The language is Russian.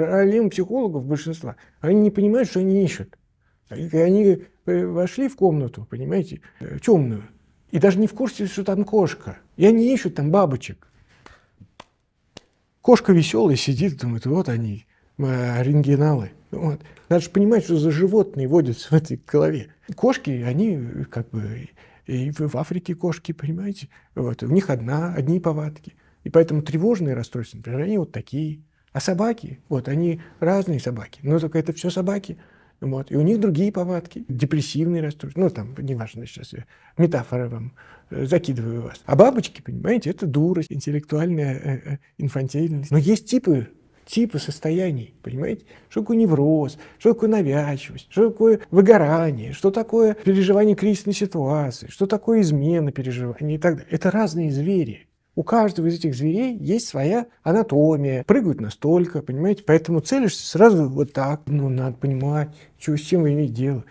проблема психологов большинства. Они не понимают, что они ищут. Они э, вошли в комнату, понимаете, э, темную, и даже не в курсе, что там кошка. И они ищут там бабочек. Кошка веселая сидит, думает, вот они, рентгеналы. Вот. Надо же понимать, что за животные водятся в этой голове. Кошки, они э, как бы и в Африке кошки, понимаете? Вот. У них одна, одни повадки. И поэтому тревожные расстройства, например, они вот такие – а собаки, вот, они разные собаки, но только это все собаки. Вот. И у них другие повадки, депрессивные расстройства. Ну, там, неважно, сейчас я метафоры вам э, закидываю вас. А бабочки, понимаете, это дурость, интеллектуальная э, э, инфантильность. Но есть типы типы состояний, понимаете? Что такое невроз, что такое навязчивость, что такое выгорание, что такое переживание кризисной ситуации, что такое измена переживания и так далее. Это разные звери. У каждого из этих зверей есть своя анатомия. Прыгают настолько, понимаете? Поэтому целишься сразу вот так. Ну, надо понимать, что с чем вы имеете дело.